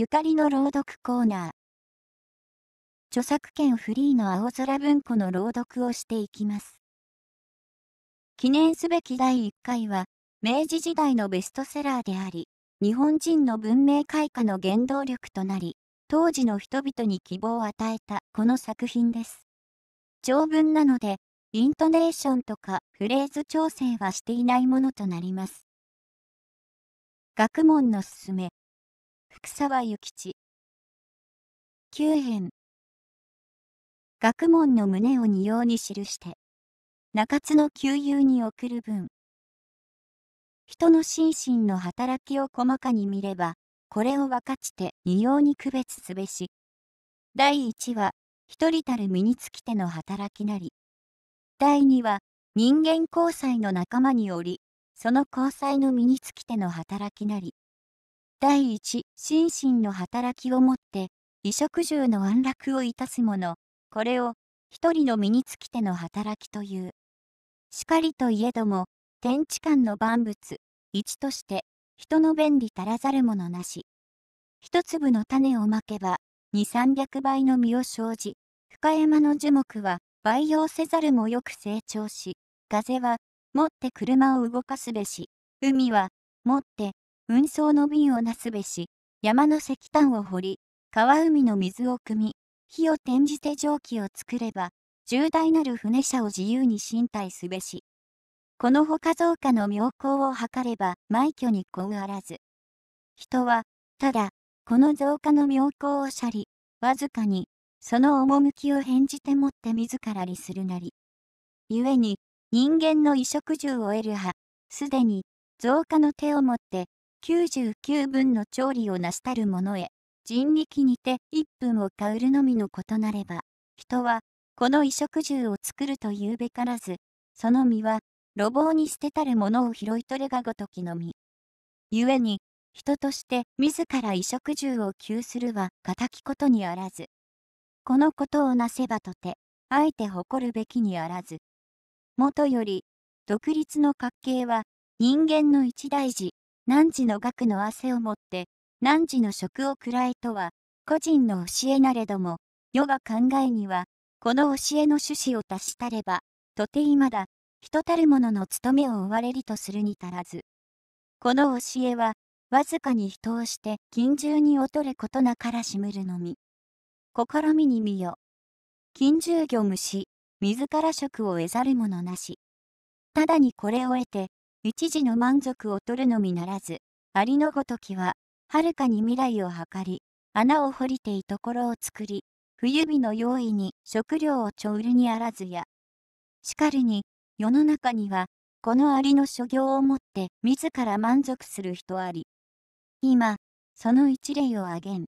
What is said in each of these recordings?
ゆかりの朗読コーナー。著作権フリーの青空文庫の朗読をしていきます。記念すべき第1回は、明治時代のベストセラーであり、日本人の文明開化の原動力となり、当時の人々に希望を与えたこの作品です。長文なので、イントネーションとかフレーズ調整はしていないものとなります。学問のすめ、福沢諭吉9編学問の胸を仁王に記して中津の旧友に送る文人の心身の働きを細かに見ればこれを分かちて仁王に区別すべし第1は一人たる身につきての働きなり第2は人間交際の仲間によりその交際の身につきての働きなり第一、心身の働きをもって、衣食住の安楽をいたすもの、これを、一人の身につきての働きという。しかりといえども、天地間の万物、一として、人の便利足らざるものなし。一粒の種をまけば、二三百倍の実を生じ、深山の樹木は、培養せざるもよく成長し、風は、持って車を動かすべし、海は、持って運送の便をなすべし、山の石炭を掘り、川海の水を汲み、火を転じて蒸気を作れば、重大なる船車を自由に身体すべし。このほか増加の妙高を図れば、埋挙にこうあらず。人は、ただ、この増加の妙高を去り、わずかに、その趣を返じてもって自らにするなり。故に、人間の衣食住を得る派、すでに、増加の手をもって、99分の調理をなしたる者へ、人力にて1分を買うるのみのことなれば、人は、この衣食住を作るというべからず、その身は、路傍に捨てたる者を拾い取れがごときのみ。故に、人として自ら衣食住を窮するは敵ことにあらず。このことをなせばとて、あえて誇るべきにあらず。もとより、独立の活形は、人間の一大事、何時の額の汗をもって、何時の食を食らえとは、個人の教えなれども、世が考えには、この教えの趣旨を達したれば、とて今だ、人たる者のの務めを追われりとするに足らず。この教えは、わずかに人をして、近従に劣ることなからしむるのみ。試みに見よ。近従魚虫、自ら職を得ざる者なし。ただにこれを得て、一時の満足を取るのみならず、ありのごときは、はるかに未来を図り、穴を掘りていところを作り、冬日の用意に食料をちょうるにあらずや。しかるに、世の中には、このありの所業をもって自ら満足する人あり。今、その一例を挙げん。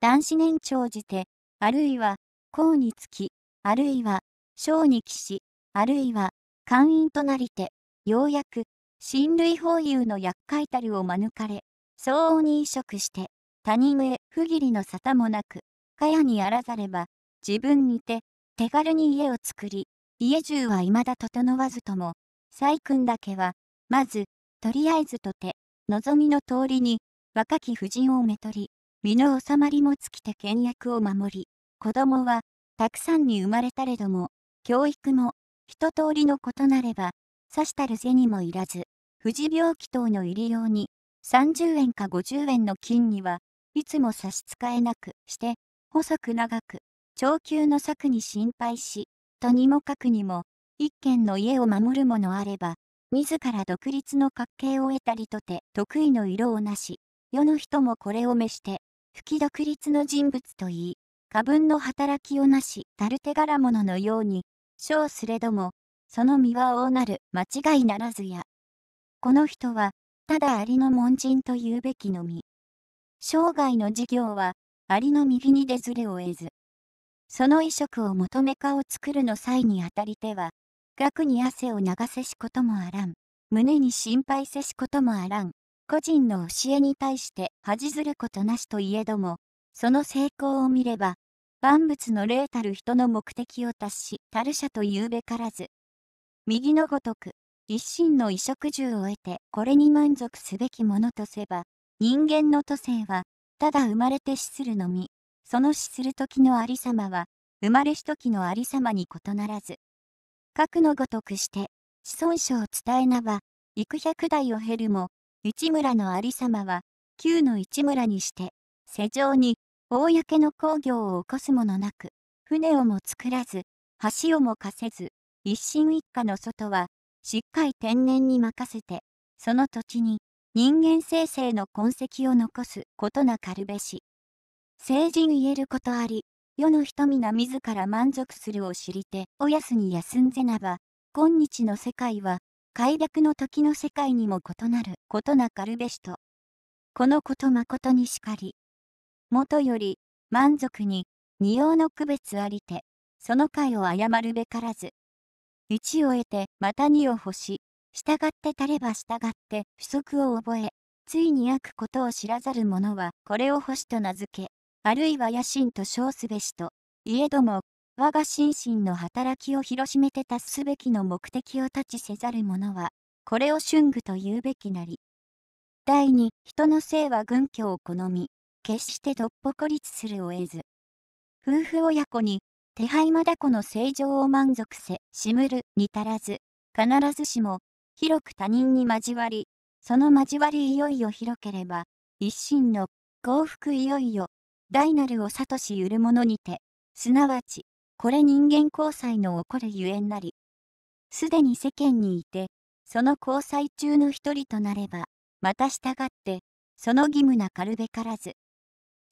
男子年長じて、あるいは、功につき、あるいは、小に騎士、あるいは、官員となりて、ようやく、親類法有の厄介たるを免れ、相応に移植して、他人へ不義理の沙汰もなく、かやにあらざれば、自分にて、手軽に家を作り、家中はいまだ整わずとも、細君だけは、まず、とりあえずとて、望みの通りに、若き夫人をめとり、身の収まりも尽きて倹約を守り、子供は、たくさんに生まれたれども、教育も、一通りのとなれば、刺したるにもいらず、富士病気等の入り用に、30円か50円の金には、いつも差し支えなくして、細く長く、長久の策に心配し、とにもかくにも、一軒の家を守るものあれば、自ら独立の格形を得たりとて得意の色をなし、世の人もこれを召して、吹き独立の人物といい、過分の働きをなし、たる手柄物のように、小すれども、その身は大なる間違いならずや。この人は、ただありの門人と言うべきのみ。生涯の事業は、ありの右に出ずれを得ず。その移植を求め家を作るの際にあたりては、額に汗を流せしこともあらん。胸に心配せしこともあらん。個人の教えに対して恥ずることなしといえども、その成功を見れば、万物の霊たる人の目的を達し、たる者と言うべからず、右のごとく、一心の衣食住を得てこれに満足すべきものとせば、人間の都政は、ただ生まれて死するのみ、その死する時のありさまは、生まれし時のありさまに異ならず、核のごとくして、子孫書を伝えなば、幾百代を経るも、一村のありさまは、旧の一村にして、世上に、公の工業を起こすものなく、船をも作らず、橋をも貸せず、一心一家の外は、しっかり天然に任せて、その土地に人間生成の痕跡を残すことなかるべし。成人言えることあり、世の人皆自ら満足するを知りて、おやすに休んぜなば、今日の世界は、快諾の時の世界にも異なることなかるべしと。このこと誠にしかり。もとより、満足に、二王の区別ありて、その会を謝るべからず。1を得て、また2を欲し、従って足れば従って、不足を覚え、ついに悪ことを知らざる者は、これを欲しと名付け、あるいは野心と称すべしと、いえども、我が心身の働きを広しめて達すべきの目的を立ちせざる者は、これを春具と言うべきなり。第二、人の性は軍居を好み、決してどっぽ孤立するを得ず。夫婦親子に手配まだこの正常を満足せ、しむるに足らず、必ずしも、広く他人に交わり、その交わりいよいよ広ければ、一心の幸福いよいよ、大なるを悟しゆるものにて、すなわち、これ人間交際の起こるゆえんなり。すでに世間にいて、その交際中の一人となれば、また従って、その義務なかるべからず。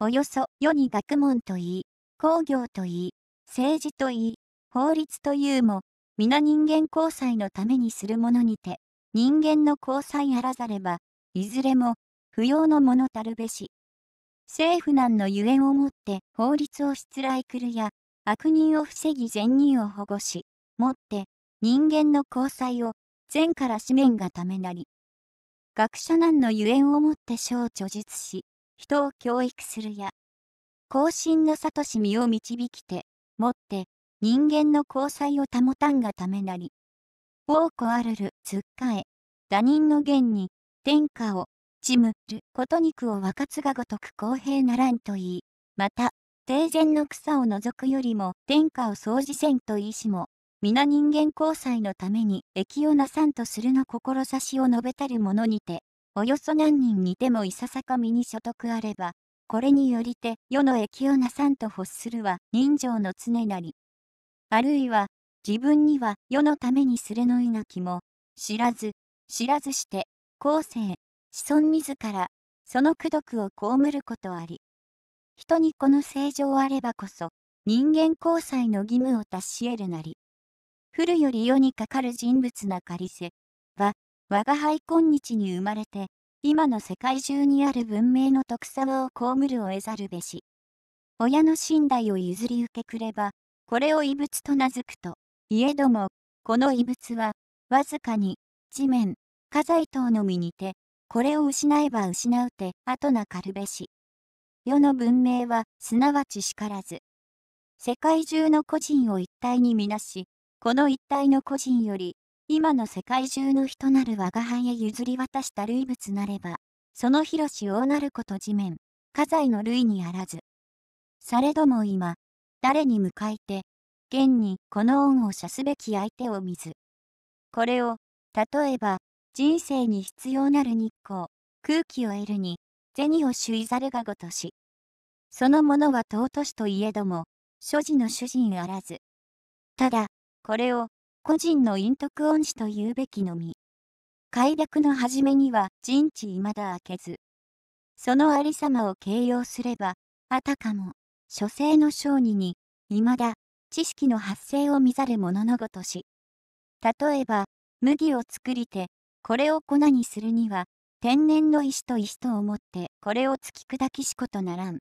およそ世に学問といい、工業といい、政治といい、法律というも、皆人間交際のためにするものにて、人間の交際あらざれば、いずれも、不要のものたるべし。政府難のゆえんをもって法律を失礼くるや、悪人を防ぎ善人を保護し、もって人間の交際を善から紙面がためなり。学者難のゆえんをもって書を著述し、人を教育するや、後進の里し身を導きて、もって人間の交際を保たんがためなり。ウォーコアルルつっかえ、他人の言に天下をちむること肉を分かつがごとく公平ならんといい、また、定前の草を除くよりも天下を掃除せんといいしも、皆人間交際のために益をなさんとするの志を述べたる者にて、およそ何人にてもいささか身に所得あれば、これによりて世の益をなさんと欲するは人情の常なり。あるいは自分には世のためにすれのいなきも知らず知らずして後世子孫自らその功徳を被ることあり。人にこの正常あればこそ人間交際の義務を達し得るなり。古より世にかかる人物なかりせは我が輩今日に生まれて今の世界中にある文明の徳沢を被るを得ざるべし。親の信頼を譲り受けくれば、これを異物と名付くと、いえども、この異物は、わずかに、地面、家財等のみにて、これを失えば失うて、後なかるべし。世の文明は、すなわち叱らず。世界中の個人を一体にみなし、この一体の個人より、今の世界中の人なる我が輩へ譲り渡した類物なれば、その広し大なること地面、家財の類にあらず。されども今、誰に向かいて、現にこの恩を射すべき相手を見ず。これを、例えば、人生に必要なる日光、空気を得るに、銭を主いざるがごとし。そのものは尊しといえども、所持の主人あらず。ただ、これを、個人の陰徳恩師というべきのみ。快諾の初めには人知未だ開けず。そのありさまを形容すれば、あたかも、書生の商人に、未だ、知識の発生を見ざる者のごとし。例えば、麦を作りて、これを粉にするには、天然の石と石と思って、これを突き砕きしことならん。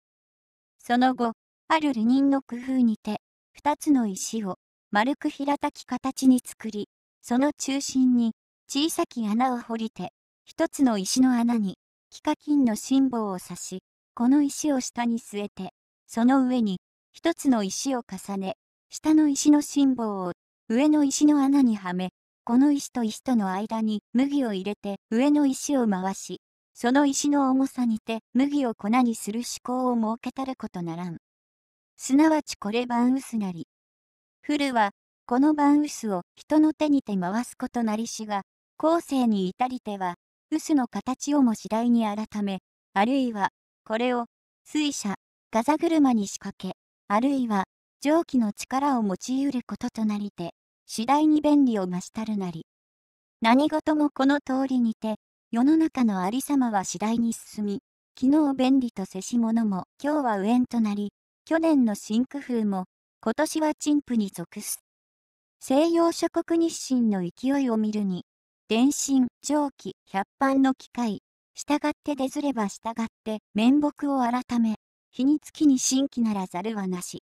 その後、ある流人の工夫にて、二つの石を丸く平たき形に作り、その中心に小さき穴を掘りて、一つの石の穴に、幾何ンの辛抱を刺し、この石を下に据えて、その上に一つの石を重ね、下の石の辛抱を上の石の穴にはめ、この石と石との間に麦を入れて上の石を回し、その石の重さにて麦を粉にする思考を設けたることならん。すなわちこれ万薄なり、古は、この晩臼を人の手にて回すことなりしが、後世に至りては、臼の形をも次第に改め、あるいは、これを、水車、ガザ車に仕掛け、あるいは、蒸気の力を用いることとなりて、次第に便利を増したるなり。何事もこの通りにて、世の中のありさまは次第に進み、昨日便利とせし者も今日は上縁となり、去年の新工夫も今年は陳腐に属す。西洋諸国日清の勢いを見るに、電信、蒸気、百般の機械、従って出ずれば従って面目を改め、日につきに新規ならざるはなし。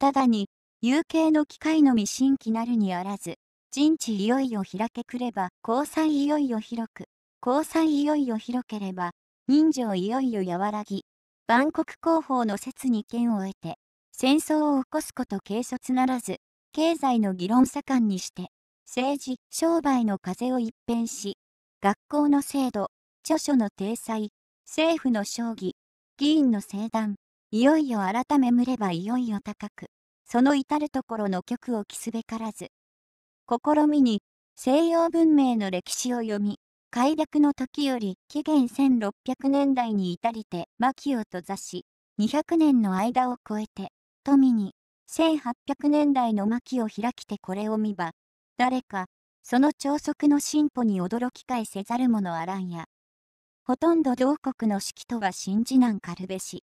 ただに、有形の機械のみ新規なるにあらず、人地いよいよ開けくれば、交際いよいよ広く、交際いよいよ広ければ、人情いよいよ和らぎ、万国広報の説に剣を得て、戦争を起こすこと軽率ならず、経済の議論盛んにして、政治、商売の風を一変し、学校の制度、著書の体裁、政府の将棋、議員の聖談、いよいよ改めむればいよいよ高く、その至るところの曲を期すべからず。試みに、西洋文明の歴史を読み、開略の時より紀元1600年代に至りて、マキオと座し、200年の間を超えて、富に、1800年代の巻を開きてこれを見ば、誰か、その超速の進歩に驚きかえせざる者あらんや。ほとんど同国の式とは信じなんかるべし。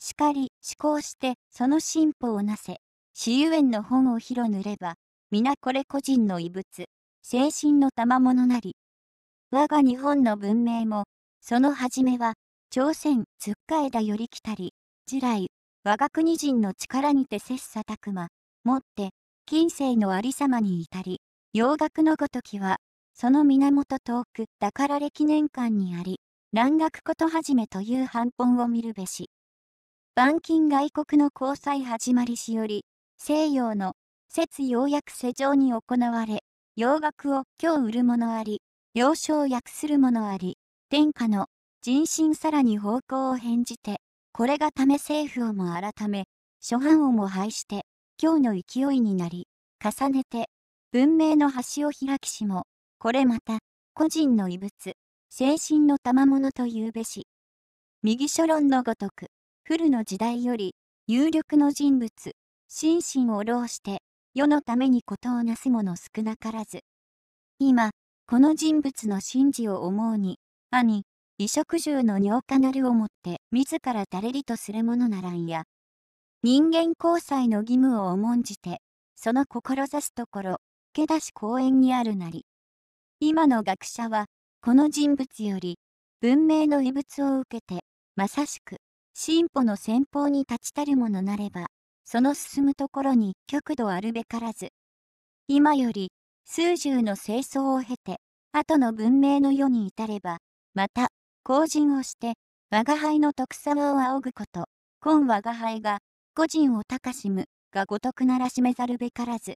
しかり、思考して、その進歩をなせ、私有園の本を広塗れば、皆これ個人の遺物、精神の賜物なり。我が日本の文明も、その初めは、朝鮮、つっかえだより来たり、地来、我が国人の力にて切磋琢磨、もって、近世のありさまに至り、洋楽のごときは、その源遠く、だから歴年間にあり、蘭学こと始めという反本を見るべし。万金外国の交際始まりしより、西洋の、節要約世上に行われ、洋楽を今日売るものあり、洋所を訳するものあり、天下の人心さらに方向を変じて、これがため政府をも改め、諸藩をも廃して、今日の勢いになり、重ねて、文明の端を開きしも、これまた、個人の異物、精神の賜物というべし。右書論のごとく、古の時代より、有力の人物、心身を労して、世のために事をなす者少なからず。今、この人物の真事を思うに、兄、衣食住の尿化なるをもって自ら垂れりとするものならんや。人間交際の義務を重んじて、その志すところ、けだし公園にあるなり。今の学者は、この人物より、文明の遺物を受けて、まさしく、進歩の先方に立ちたるものなれば、その進むところに極度あるべからず。今より、数十の清掃を経て、後の文明の世に至れば、また、後人をして、我が輩の徳沢を仰ぐこと、今我が輩が、個人を高しむ、がごとくならしめざるべからず。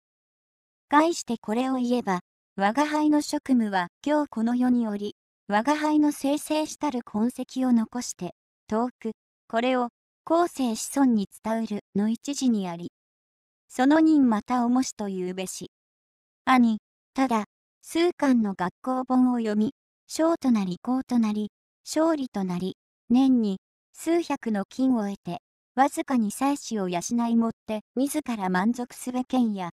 概してこれを言えば、我が輩の職務は今日この世により、我が輩の生成したる痕跡を残して、遠く、これを、後世子孫に伝うるの一時にあり、その人またおもしというべし。兄、ただ、数巻の学校本を読み、小となり高となり、勝利となり、年に数百の金を得て、わずかに妻子を養いもって自ら満足すべけんや。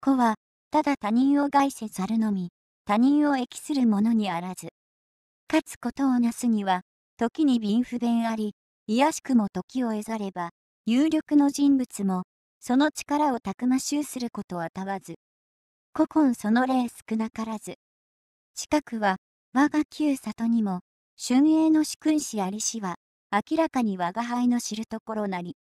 子は、ただ他人を害せざるのみ、他人を益する者にあらず。勝つことをなすには、時に貧不便あり、卑しくも時を得ざれば、有力の人物も、その力をたくましゅうすることはたわず。古今その例少なからず。近くは、我が旧里にも、春英の主君子ありは、明らかに我が輩の知るところなり。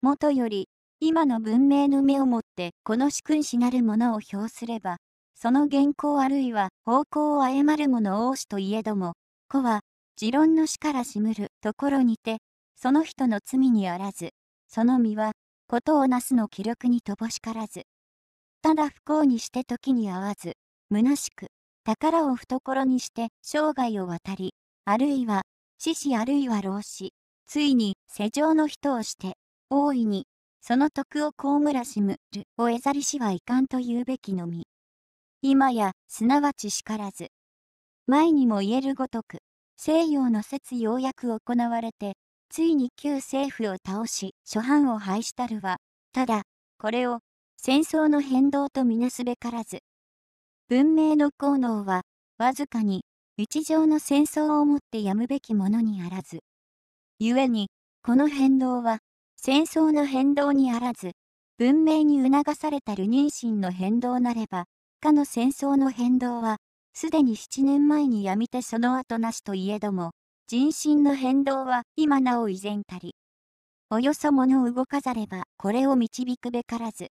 もとより、今の文明の目をもって、この主君子なるものを表すれば、その原稿あるいは方向を誤る者王子といえども、子は、持論の死からしむるところにて、その人の罪にあらず、その身は、ことをなすの気力に乏しからず。ただ不幸にして時に合わず、虚しく、宝を懐にして生涯を渡り、あるいは、死死あるいは老死、ついに世情の人をして、大いに、その徳をこむらしむるをえざりしはいかんと言うべきのみ。今や、すなわち叱らず。前にも言えるごとく、西洋の説ようやく行われて、ついに旧政府を倒し、諸藩を廃したるは、ただ、これを、戦争の変動とみなすべからず。文明の効能は、わずかに一条の戦争をもってやむべきものにあらず。故に、この変動は、戦争の変動にあらず、文明に促されたる妊娠の変動なれば、かの戦争の変動は、すでに7年前にやみてその後なしといえども、人心の変動は今なお依然たり。およそものを動かざればこれを導くべからず。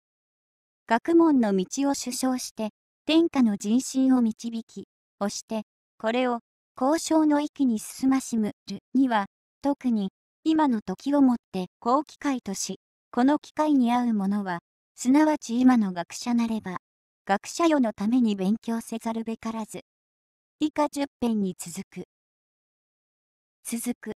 学問の道を主張して、天下の人心を導き、押して、これを交渉の域に進ましむるには、特に今の時をもって好機会とし、この機会に合うものは、すなわち今の学者なれば、学者世のために勉強せざるべからず。以下10編に続く。続く。